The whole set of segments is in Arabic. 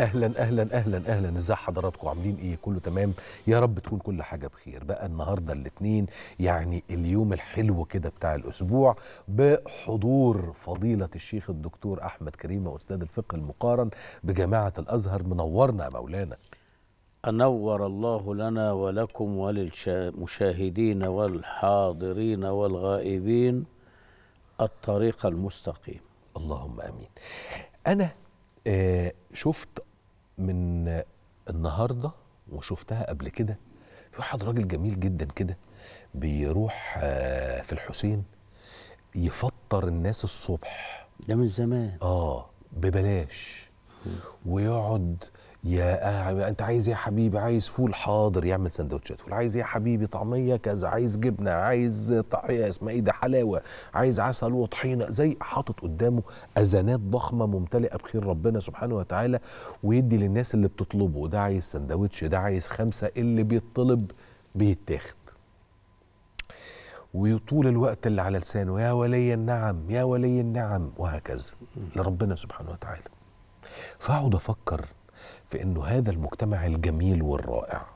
اهلا اهلا اهلا اهلا ازي حضراتكم عاملين ايه كله تمام يا رب تكون كل حاجه بخير بقى النهارده الاثنين يعني اليوم الحلو كده بتاع الاسبوع بحضور فضيله الشيخ الدكتور احمد كريم استاذ الفقه المقارن بجامعه الازهر منورنا يا مولانا انور الله لنا ولكم وللمشاهدين والحاضرين والغائبين الطريق المستقيم اللهم امين انا آه شفت من النهارده وشفتها قبل كده في واحد راجل جميل جدا كده بيروح آه، في الحسين يفطر الناس الصبح ده من زمان اه ببلاش ويقعد يا انت عايز إيه يا حبيبي عايز فول حاضر يعمل سندوتشات فول عايز إيه يا حبيبي طعميه كذا عايز جبنه عايز طعميه اسمها ايه ده حلاوه عايز عسل وطحينه زي حاطط قدامه اذانات ضخمه ممتلئه بخير ربنا سبحانه وتعالى ويدي للناس اللي بتطلبه ده عايز سندوتش ده عايز خمسه اللي بيطلب بيتاخد وطول الوقت اللي على لسانه يا ولي النعم يا ولي النعم وهكذا لربنا سبحانه وتعالى فاقعد افكر في انه هذا المجتمع الجميل والرائع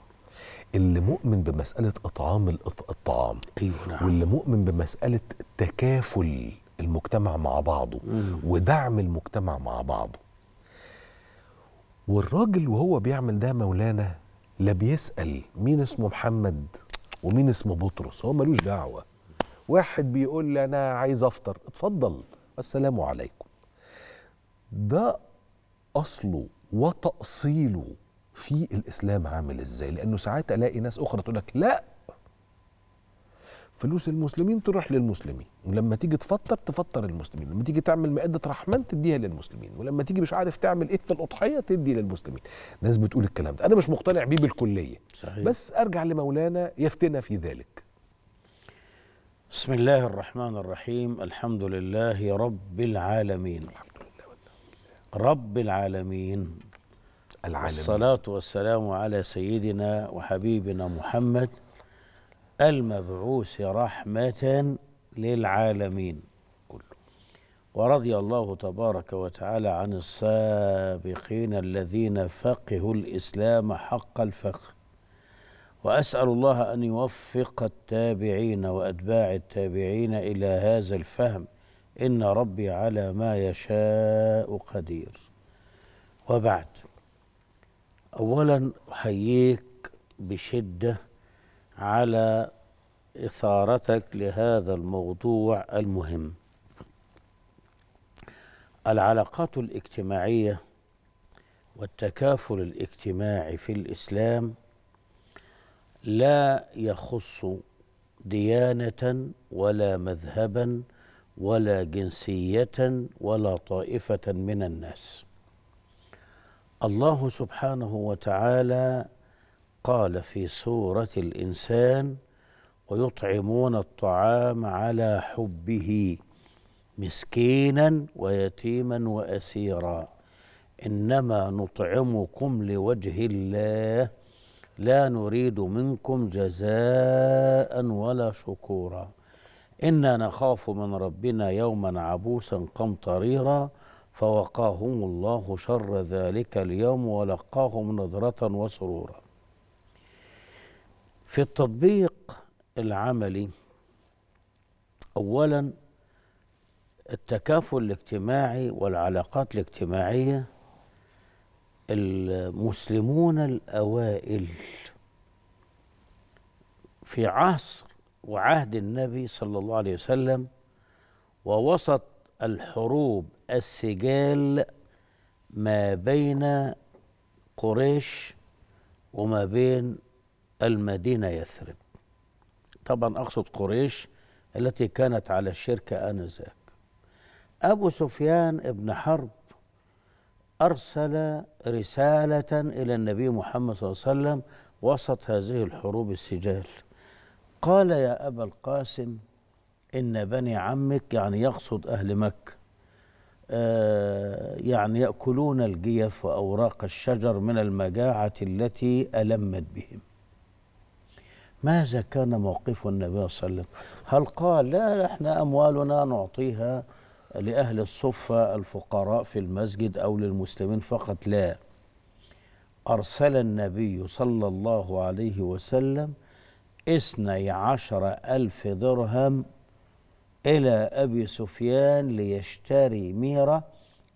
اللي مؤمن بمساله اطعام الطعام أيوة نعم. واللي مؤمن بمساله تكافل المجتمع مع بعضه مم. ودعم المجتمع مع بعضه والراجل وهو بيعمل ده مولانا لا بيسال مين اسمه محمد ومين اسمه بطرس هو ملوش دعوه واحد بيقول لي انا عايز افطر اتفضل السلام عليكم ده اصله وتأصيله في الإسلام عامل إزاي لأنه ساعات ألاقي ناس أخرى تقول لك لا فلوس المسلمين تروح للمسلمين ولما تيجي تفطر تفطر المسلمين لما تيجي تعمل مائدة رحمن تديها للمسلمين ولما تيجي مش عارف تعمل ايه في الأضحية تدي للمسلمين ناس بتقول الكلام ده أنا مش مقتنع بيه بالكلية صحيح. بس أرجع لمولانا يفتنا في ذلك بسم الله الرحمن الرحيم الحمد لله رب العالمين الحمد. رب العالمين العالمين الصلاة والسلام على سيدنا وحبيبنا محمد المبعوث رحمة للعالمين ورضي الله تبارك وتعالى عن السابقين الذين فقهوا الإسلام حق الفقه وأسأل الله أن يوفق التابعين وأتباع التابعين إلى هذا الفهم إن ربي على ما يشاء قدير وبعد أولا أحييك بشدة على إثارتك لهذا الموضوع المهم العلاقات الاجتماعية والتكافل الاجتماعي في الإسلام لا يخص ديانة ولا مذهبا ولا جنسيه ولا طائفه من الناس الله سبحانه وتعالى قال في سوره الانسان ويطعمون الطعام على حبه مسكينا ويتيما واسيرا انما نطعمكم لوجه الله لا نريد منكم جزاء ولا شكورا إنا نخاف من ربنا يوما عبوسا قمطريرا فوقاهم الله شر ذلك اليوم ولقاهم نظرة وسرورا في التطبيق العملي أولا التكافل الاجتماعي والعلاقات الاجتماعية المسلمون الأوائل في عصر وعهد النبي صلى الله عليه وسلم ووسط الحروب السجال ما بين قريش وما بين المدينه يثرب طبعا اقصد قريش التي كانت على الشركه انذاك ابو سفيان ابن حرب ارسل رساله الى النبي محمد صلى الله عليه وسلم وسط هذه الحروب السجال قال يا أبا القاسم إن بني عمك يعني يقصد أهل مكة آه يعني يأكلون الجيف وأوراق الشجر من المجاعة التي ألمت بهم ماذا كان موقف النبي صلى الله عليه وسلم هل قال لا احنا أموالنا نعطيها لأهل الصفة الفقراء في المسجد أو للمسلمين فقط لا أرسل النبي صلى الله عليه وسلم اثني عشر ألف درهم إلى أبي سفيان ليشتري ميرة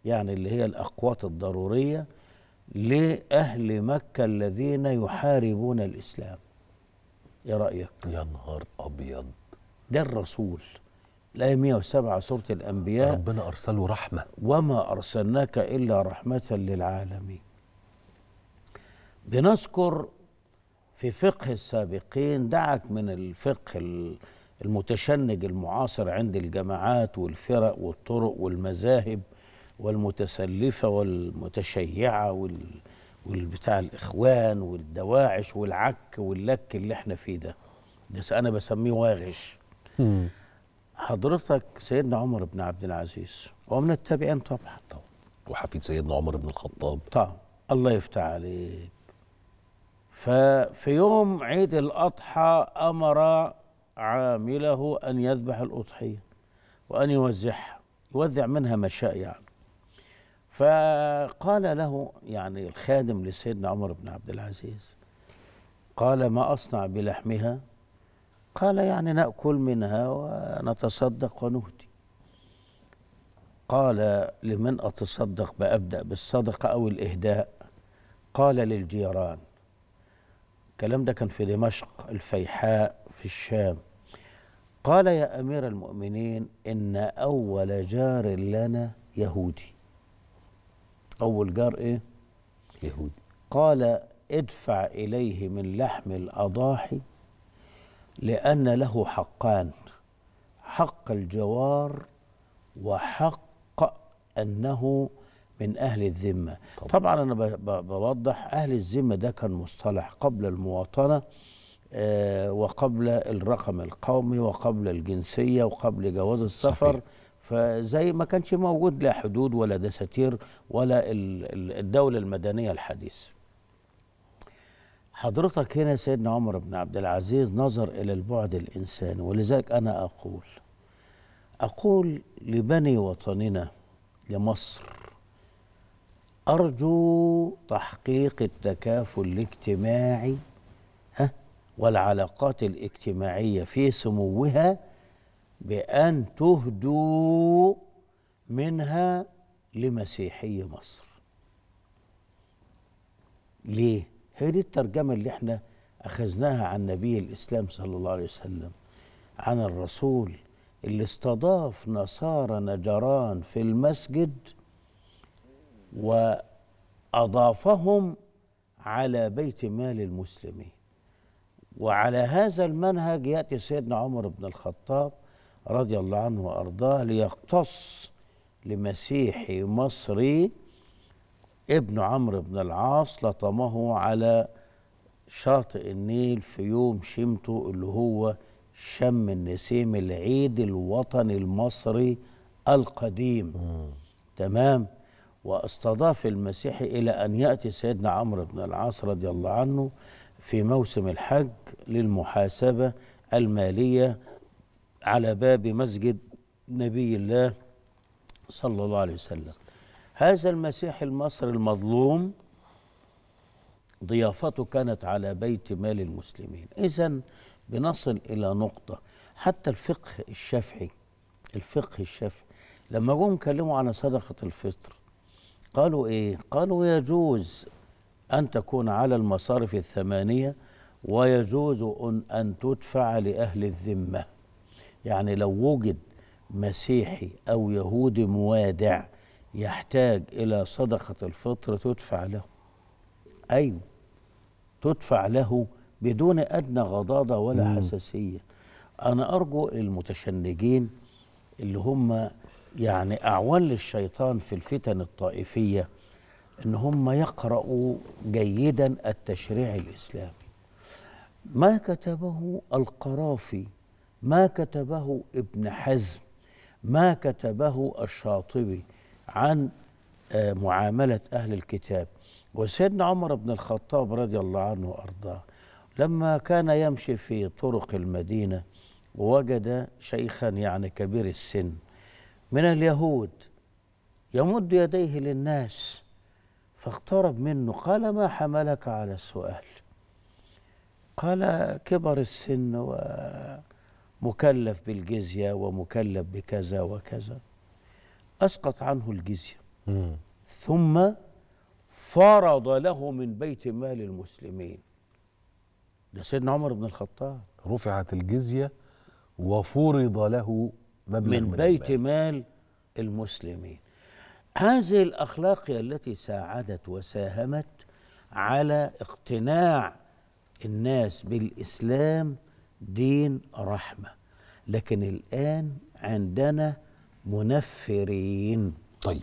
يعني اللي هي الاقوات الضرورية لأهل مكة الذين يحاربون الإسلام إيه رأيك؟ يا نهار أبيض ده الرسول الآية 107 سورة الأنبياء ربنا أرسله رحمة وما أرسلناك إلا رحمة للعالمين بنذكر في فقه السابقين دعك من الفقه المتشنج المعاصر عند الجماعات والفرق والطرق والمذاهب والمتسلفة والمتشيعة والبتاع الإخوان والدواعش والعك واللك اللي احنا فيه ده ده أنا بسميه واغش حضرتك سيدنا عمر بن عبد العزيز ومن التابعين طبعا طبعا وحفيد سيدنا عمر بن الخطاب طبعا الله يفتح عليك ففي يوم عيد الأضحى أمر عامله أن يذبح الأضحية وأن يوزعها يوزع منها ما شاء يعني فقال له يعني الخادم لسيدنا عمر بن عبد العزيز قال ما أصنع بلحمها قال يعني نأكل منها ونتصدق ونهدي قال لمن أتصدق بأبدأ بالصدقة أو الإهداء قال للجيران الكلام ده كان في دمشق الفيحاء في الشام قال يا امير المؤمنين ان اول جار لنا يهودي اول جار ايه يهودي قال ادفع اليه من لحم الاضاحي لان له حقان حق الجوار وحق انه من أهل الذمة طبعا, طبعا أنا بوضح أهل الذمة ده كان مصطلح قبل المواطنة آه، وقبل الرقم القومي وقبل الجنسية وقبل جواز السفر صحيح. فزي ما كانش موجود لا حدود ولا دساتير ولا الدولة المدنية الحديثة حضرتك هنا سيدنا عمر بن عبد العزيز نظر إلى البعد الإنساني ولذلك أنا أقول أقول لبني وطننا لمصر أرجو تحقيق التكافل الاجتماعي والعلاقات الاجتماعية في سموها بأن تهدوا منها لمسيحي مصر ليه؟ هي دي الترجمة اللي احنا أخذناها عن نبي الإسلام صلى الله عليه وسلم عن الرسول اللي استضاف نصارى نجران في المسجد واضافهم على بيت مال المسلمين وعلى هذا المنهج ياتي سيدنا عمر بن الخطاب رضي الله عنه وارضاه ليقتص لمسيحي مصري ابن عمرو بن العاص لطمه على شاطئ النيل في يوم شمته اللي هو شم النسيم العيد الوطني المصري القديم تمام واستضاف المسيح إلى أن يأتي سيدنا عمرو بن العاص رضي الله عنه في موسم الحج للمحاسبة المالية على باب مسجد نبي الله صلى الله عليه وسلم هذا المسيح المصري المظلوم ضيافته كانت على بيت مال المسلمين إذا بنصل إلى نقطة حتى الفقه الشافعي الفقه الشافعي لما جم كلموا عن صدقة الفطر قالوا إيه؟ قالوا يجوز أن تكون على المصارف الثمانية ويجوز أن, أن تدفع لأهل الذمة يعني لو وجد مسيحي أو يهودي موادع يحتاج إلى صدقة الفطر تدفع له أيوة تدفع له بدون أدنى غضاضة ولا مم. حساسية أنا أرجو المتشنجين اللي هم يعني أعوان للشيطان في الفتن الطائفية إن هم يقرأوا جيدا التشريع الإسلامي ما كتبه القرافي ما كتبه ابن حزم ما كتبه الشاطبي عن آه، معاملة أهل الكتاب وسيدنا عمر بن الخطاب رضي الله عنه وأرضاه لما كان يمشي في طرق المدينة ووجد شيخا يعني كبير السن من اليهود يمد يديه للناس فاقترب منه قال ما حملك على السؤال قال كبر السن ومكلف بالجزية ومكلف بكذا وكذا أسقط عنه الجزية ثم فرض له من بيت مال المسلمين ده سيدنا عمر بن الخطاب رفعت الجزية وفرض له من, بيت مال المسلمين هذه الأخلاق التي ساعدت وساهمت على اقتناع الناس بالإسلام دين رحمة لكن الآن عندنا منفرين طيب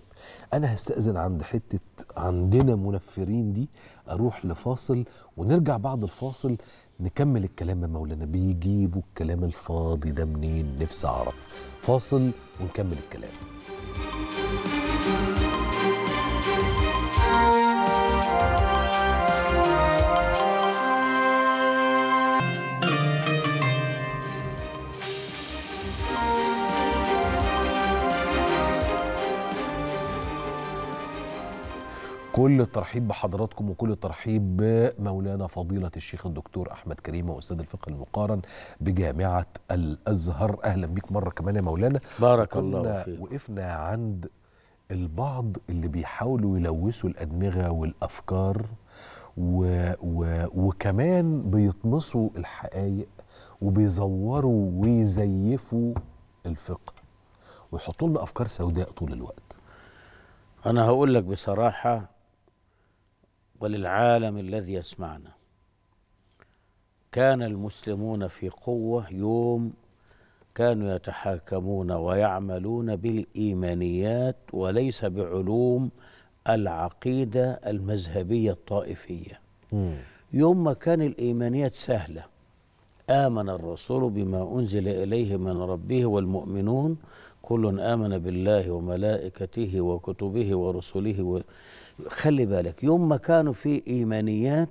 أنا هستأذن عند حتة عندنا منفرين دي أروح لفاصل ونرجع بعد الفاصل نكمل الكلام يا مولانا بيجيبوا الكلام الفاضي ده منين نفسي اعرف فاصل ونكمل الكلام كل الترحيب بحضراتكم وكل الترحيب بمولانا فضيلة الشيخ الدكتور أحمد كريم وأستاذ الفقه المقارن بجامعة الأزهر أهلا بيك مرة كمان يا مولانا بارك الله فيك وقفنا عند البعض اللي بيحاولوا يلوثوا الأدمغة والأفكار و و وكمان بيطمسوا الحقائق وبيزوروا ويزيفوا الفقه ويحطوا لنا أفكار سوداء طول الوقت أنا هقول لك بصراحة وللعالم الذي يسمعنا كان المسلمون في قوه يوم كانوا يتحاكمون ويعملون بالايمانيات وليس بعلوم العقيده المذهبيه الطائفيه يوم ما كان الايمانيات سهله امن الرسول بما انزل اليه من ربه والمؤمنون كل امن بالله وملائكته وكتبه ورسله و... خلي بالك يوم ما كانوا في إيمانيات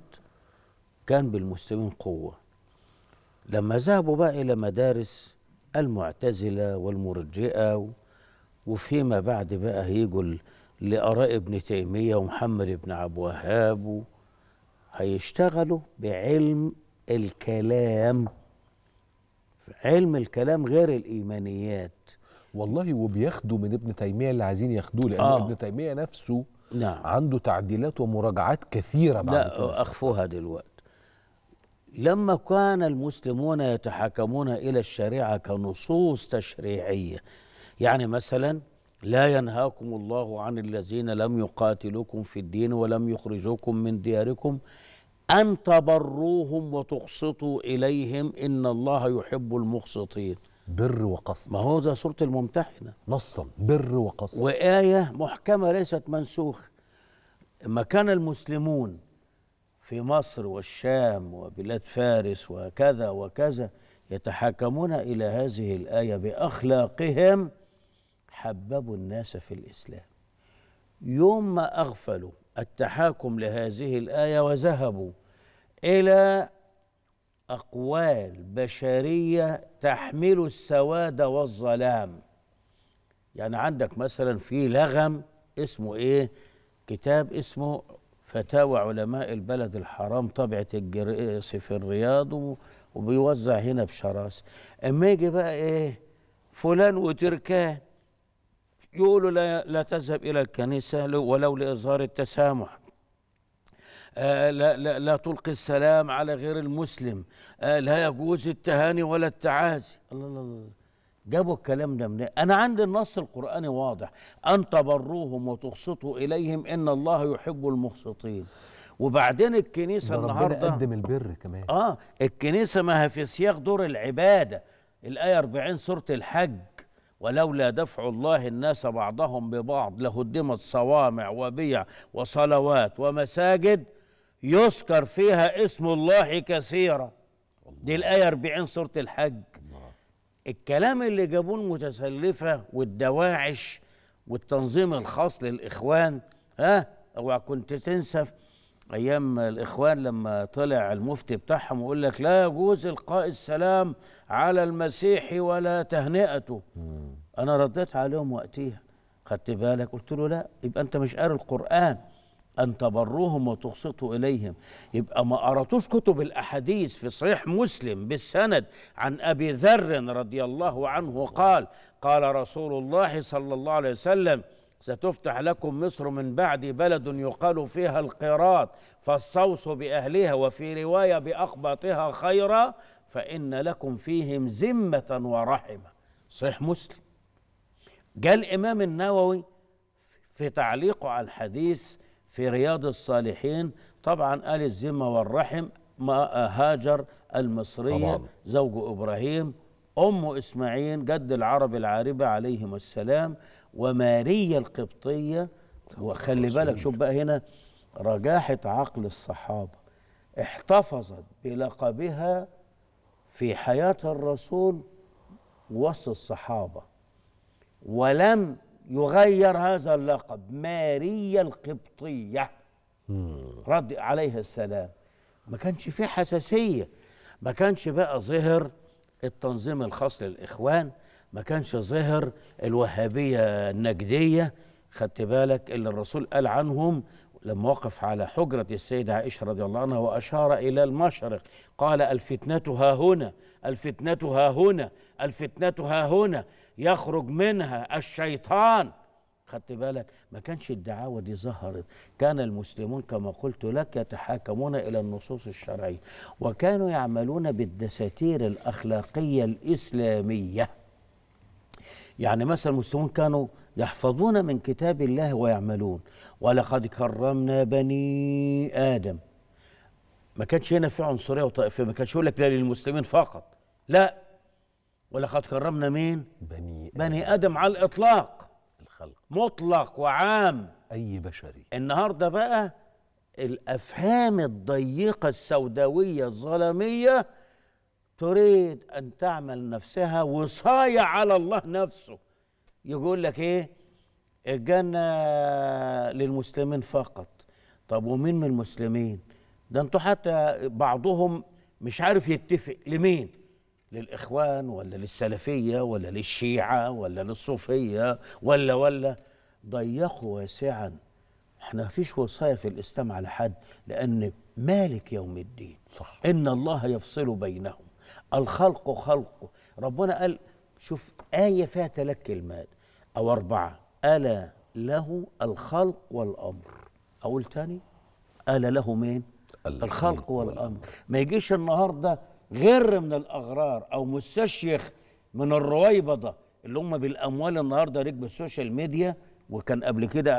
كان بالمسلمين قوة لما ذهبوا بقى إلى مدارس المعتزلة والمرجئة وفيما بعد بقى هيجوا لآراء ابن تيمية ومحمد بن عبد الوهاب هيشتغلوا بعلم الكلام علم الكلام غير الإيمانيات والله وبياخدوا من ابن تيمية اللي عايزين ياخدوه لأن آه. ابن تيمية نفسه نعم. عنده تعديلات ومراجعات كثيرة بعد لا كده. أخفوها دلوقتي لما كان المسلمون يتحاكمون إلى الشريعة كنصوص تشريعية يعني مثلا لا ينهاكم الله عن الذين لم يقاتلوكم في الدين ولم يخرجوكم من دياركم أن تبروهم وتقسطوا إليهم إن الله يحب المقسطين بر وقصد ما هو ده سورة الممتحنة نصا بر وقصد وآية محكمة ليست منسوخة لما كان المسلمون في مصر والشام وبلاد فارس وكذا وكذا يتحاكمون إلى هذه الآية بأخلاقهم حببوا الناس في الإسلام يوم ما أغفلوا التحاكم لهذه الآية وذهبوا إلى اقوال بشريه تحمل السواد والظلام يعني عندك مثلا في لغم اسمه ايه كتاب اسمه فتاوى علماء البلد الحرام طبعه الجريس في الرياض وبيوزع هنا بشراسه اما يجي بقى ايه فلان وتركان يقولوا لا, لا تذهب الى الكنيسه ولو لاظهار التسامح آه، لا, لا, لا تلقي السلام على غير المسلم آه، لا يجوز التهاني ولا التعازي الله الله الله جابوا الكلام ده منين انا عندي النص القراني واضح ان تبروهم وتقسطوا اليهم ان الله يحب المقسطين وبعدين الكنيسه النهارده ربنا قدم البر كمان اه الكنيسه ما هي في سياق دور العباده الايه 40 سوره الحج ولولا دفع الله الناس بعضهم ببعض لهدمت صوامع وبيع وصلوات ومساجد يذكر فيها اسم الله كثيرا دي الآية 40 سورة الحج الكلام اللي جابوه المتسلفة والدواعش والتنظيم الخاص للإخوان ها اوعى كنت تنسى ايام الاخوان لما طلع المفتي بتاعهم ويقول لك لا يجوز القاء السلام على المسيح ولا تهنئته انا رديت عليهم وقتيها خدت بالك قلت له لا يبقى انت مش قاري القران أن تبروهم وتقسطوا إليهم يبقى ما قراتوش كتب الأحاديث في صحيح مسلم بالسند عن أبي ذر رضي الله عنه قال قال رسول الله صلى الله عليه وسلم ستفتح لكم مصر من بعد بلد يقال فيها القيراط فاستوصوا بأهلها وفي رواية بأقباطها خيرا فإن لكم فيهم ذمة ورحمة صحيح مسلم جاء الإمام النووي في تعليقه على الحديث في رياض الصالحين طبعا آل الذمة والرحم ما هاجر المصرية طبعا. زوج إبراهيم أم إسماعيل جد العرب العاربة عليهم السلام وماريا القبطية وخلي بالك شوف بقى هنا رجاحة عقل الصحابة احتفظت بلقبها في حياة الرسول وسط الصحابة ولم يغير هذا اللقب ماريا القبطية رد عليها السلام ما كانش فيه حساسية ما كانش بقى ظهر التنظيم الخاص للإخوان ما كانش ظهر الوهابية النجدية خدت بالك اللي الرسول قال عنهم لما وقف على حجرة السيدة عائشة رضي الله عنها وأشار إلى المشرق قال الفتنة ها هنا الفتنة ها هنا الفتنة ها هنا يخرج منها الشيطان خدت بالك ما كانش الدعاوى دي ظهرت كان المسلمون كما قلت لك يتحاكمون الى النصوص الشرعيه وكانوا يعملون بالدساتير الاخلاقيه الاسلاميه يعني مثلا المسلمون كانوا يحفظون من كتاب الله ويعملون ولقد كرمنا بني ادم ما كانش هنا في عنصريه وطائفيه ما كانش يقول لك لا للمسلمين فقط لا ولقد كرمنا مين بني آدم. بني ادم على الاطلاق الخلق مطلق وعام اي بشري النهارده بقى الافهام الضيقه السوداويه الظلاميه تريد ان تعمل نفسها وصايه على الله نفسه يقول لك ايه الجنه للمسلمين فقط طب ومين من المسلمين ده انتوا حتى بعضهم مش عارف يتفق لمين للإخوان ولا للسلفية ولا للشيعة ولا للصوفية ولا ولا ضيقوا واسعا احنا فيش وصاية في الإسلام على حد لأن مالك يوم الدين صح. إن الله يفصل بينهم الخلق خلقه ربنا قال شوف آية فيها ثلاث كلمات أو أربعة ألا له الخلق والأمر أقول تاني ألا له مين الخلق والأمر ما يجيش النهاردة غر من الاغرار او مستشيخ من الرويبضه اللي هم بالاموال النهارده ركبوا السوشيال ميديا وكان قبل كده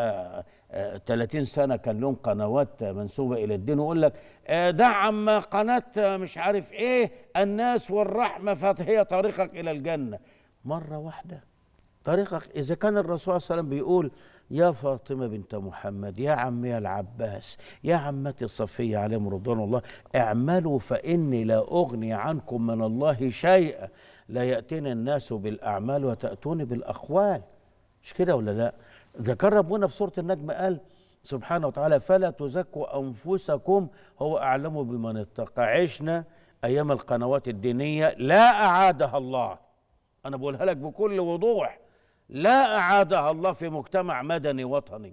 30 آه، آه، سنه كان لهم قنوات منسوبه الى الدين ويقول لك آه، دعم قناه مش عارف ايه الناس والرحمه فهي طريقك الى الجنه مره واحده طريقك إذا كان الرسول صلى الله عليه وسلم بيقول يا فاطمة بنت محمد يا عمي العباس يا عمتي صفية عليهم رضوان الله اعملوا فإني لا أغني عنكم من الله شيئا لا يأتيني الناس بالأعمال وتأتوني بالأقوال مش كده ولا لا ذكر ربنا في سورة النجم قال سبحانه وتعالى فلا تزكوا أنفسكم هو أعلم بمن اتقى عشنا أيام القنوات الدينية لا أعادها الله أنا بقولها لك بكل وضوح لا أعادها الله في مجتمع مدني وطني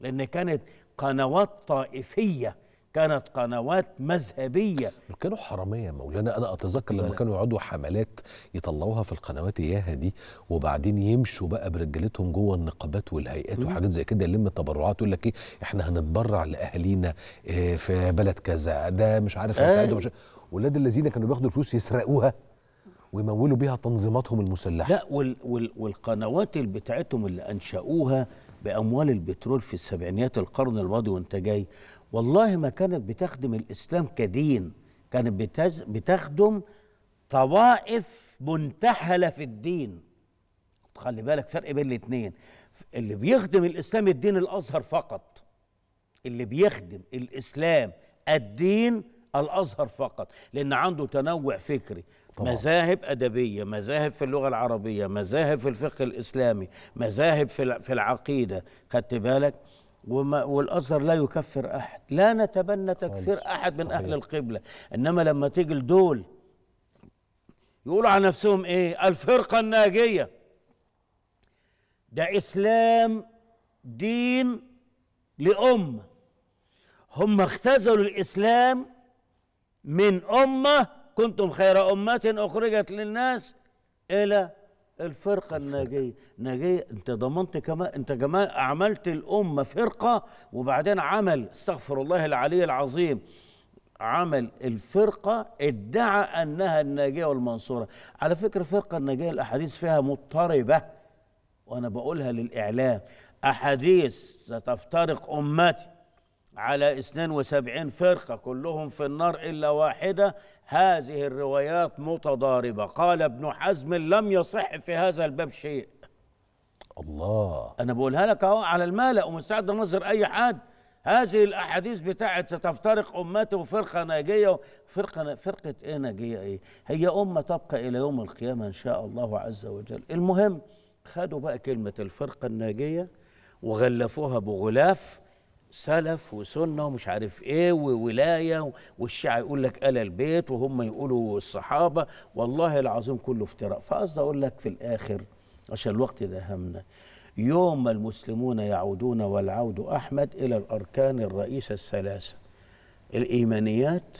لأن كانت قنوات طائفية كانت قنوات مذهبيه كانوا حراميه مولانا انا اتذكر لما كانوا يقعدوا حملات يطلعوها في القنوات اياها دي وبعدين يمشوا بقى برجالتهم جوه النقابات والهيئات مم. وحاجات زي كده يلم التبرعات يقول لك ايه احنا هنتبرع لاهالينا آه، في بلد كذا ده مش عارف هنساعدهم آه. ولاد الذين كانوا بياخدوا الفلوس يسرقوها ويمولوا بيها تنظيماتهم المسلحه لا وال وال والقنوات اللي بتاعتهم اللي انشاوها باموال البترول في السبعينيات القرن الماضي وانت جاي والله ما كانت بتخدم الاسلام كدين كانت بتز بتخدم طوائف منتحله في الدين خلي بالك فرق بين الاثنين اللي بيخدم الاسلام الدين الازهر فقط اللي بيخدم الاسلام الدين الازهر فقط لان عنده تنوع فكري طبعا. مذاهب أدبية مذاهب في اللغة العربية مذاهب في الفقه الإسلامي مذاهب في العقيدة خدت بالك وما والأزهر لا يكفر أحد لا نتبنى تكفير أحد من صحيح. أهل القبلة إنما لما تيجي لدول يقولوا عن نفسهم إيه الفرقة الناجية ده إسلام دين لأمة هم اختزلوا الإسلام من أمة كنتم خير أمة أخرجت للناس إلى الفرقة الناجية ناجية أنت ضمنت كما أنت كمان عملت الأمة فرقة وبعدين عمل استغفر الله العلي العظيم عمل الفرقة ادعى أنها الناجية والمنصورة على فكرة فرقة الناجية الأحاديث فيها مضطربة وأنا بقولها للإعلام أحاديث ستفترق أمتي على 72 فرقة كلهم في النار إلا واحدة هذه الروايات متضاربة قال ابن حزم لم يصح في هذا الباب شيء الله أنا بقولها لك أهو على الملأ ومستعد أنظر أي حد هذه الأحاديث بتاعت ستفترق أمتي وفرقة ناجية فرقة فرقة إيه ناجية إيه؟ هي أمة تبقى إلى يوم القيامة إن شاء الله عز وجل المهم خدوا بقى كلمة الفرقة الناجية وغلفوها بغلاف سلف وسنه ومش عارف ايه وولايه والشيعه يقول لك ال البيت وهم يقولوا الصحابه والله العظيم كله افتراء فقصد اقول لك في الاخر عشان الوقت ده همنا يوم المسلمون يعودون والعود احمد الى الاركان الرئيسه الثلاثه الايمانيات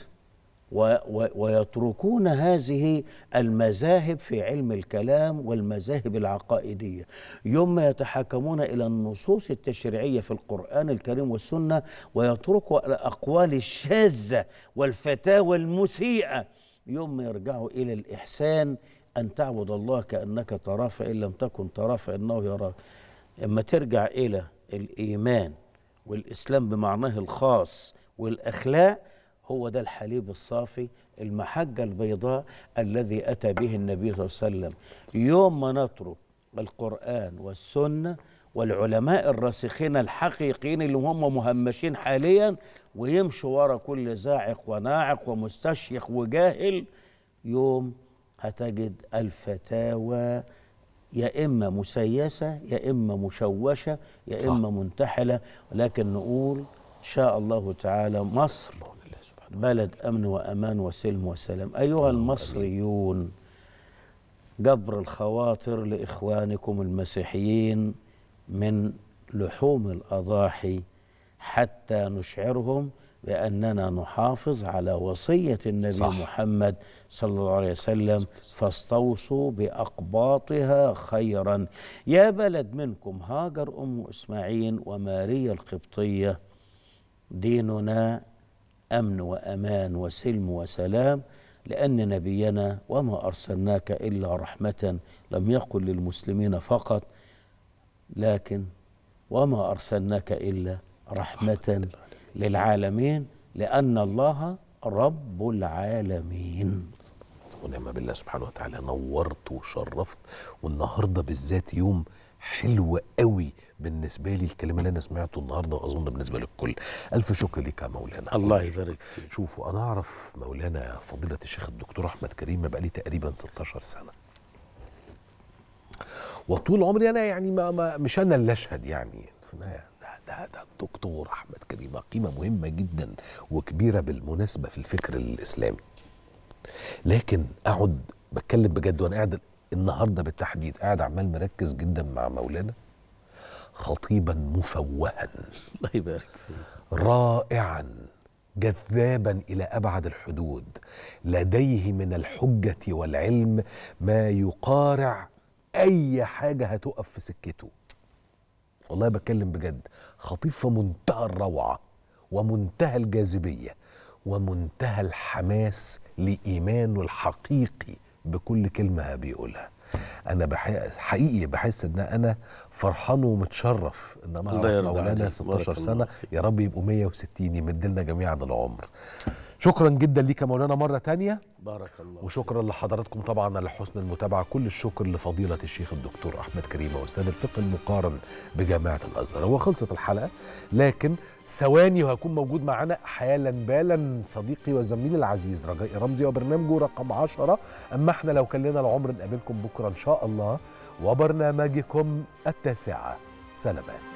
ويتركون هذه المذاهب في علم الكلام والمذاهب العقائدية يوم يتحاكمون إلى النصوص التشريعية في القرآن الكريم والسنة ويتركوا الأقوال الشاذة والفتاوى المسيئة يوم يرجعوا إلى الإحسان أن تعبد الله كأنك تراه فإن لم تكن تراه فإنه يراك اما ترجع إلى الإيمان والإسلام بمعناه الخاص والأخلاق هو ده الحليب الصافي المحجة البيضاء الذي أتى به النبي صلى الله عليه وسلم يوم ما نترك القرآن والسنة والعلماء الراسخين الحقيقيين اللي هم مهمشين حاليا ويمشوا ورا كل زاعق وناعق ومستشيخ وجاهل يوم هتجد الفتاوى يا إما مسيسة يا إما مشوشة يا إما منتحلة ولكن نقول إن شاء الله تعالى مصر بلد أمن وأمان وسلم وسلام أيها المصريون جبر الخواطر لإخوانكم المسيحيين من لحوم الأضاحي حتى نشعرهم بأننا نحافظ على وصية النبي صح. محمد صلى الله عليه وسلم فاستوصوا بأقباطها خيرا يا بلد منكم هاجر أم إسماعيل وماريا القبطية ديننا امن وامان وسلم وسلام لان نبينا وما ارسلناك الا رحمه لم يقل للمسلمين فقط لكن وما ارسلناك الا رحمه للعالمين لان الله رب العالمين ونعم بالله سبحانه وتعالى نورت وشرفت والنهارده بالذات يوم حلوة قوي بالنسبة لي الكلام اللي أنا سمعته النهاردة وأظن بالنسبة للكل ألف شكر ليك يا مولانا الله يبارك فيك شوفوا أنا أعرف مولانا فضيلة الشيخ الدكتور أحمد كريم بقى لي تقريبا 16 سنة وطول عمري أنا يعني ما, ما مش أنا اللي أشهد يعني ده ده الدكتور أحمد كريم قيمة مهمة جدا وكبيرة بالمناسبة في الفكر الإسلامي لكن أقعد بتكلم بجد وأنا قاعد النهارده بالتحديد قاعد عمال مركز جدا مع مولانا خطيبا مفوها الله يبارك رائعا جذابا الى ابعد الحدود لديه من الحجه والعلم ما يقارع اي حاجه هتقف في سكته والله بتكلم بجد خطيب في منتهى الروعه ومنتهى الجاذبيه ومنتهى الحماس لايمانه الحقيقي بكل كلمه بيقولها انا بحس حقيقي بحس ان انا فرحان ومتشرف ان انا اعرف مولانا 16 سنه يا رب يبقوا 160 يمد لنا جميعا العمر شكرا جدا ليك يا مولانا مره تانية بارك الله وشكرا لحضراتكم طبعا على حسن المتابعه كل الشكر لفضيله الشيخ الدكتور احمد كريم استاذ الفقه المقارن بجامعه الازهر هو خلصت الحلقه لكن ثواني وهكون موجود معنا حالا بالا صديقي وزميلي العزيز رجاء رمزي وبرنامجه رقم 10 اما احنا لو كان لنا العمر نقابلكم بكره ان شاء الله وبرنامجكم التاسعه سلامات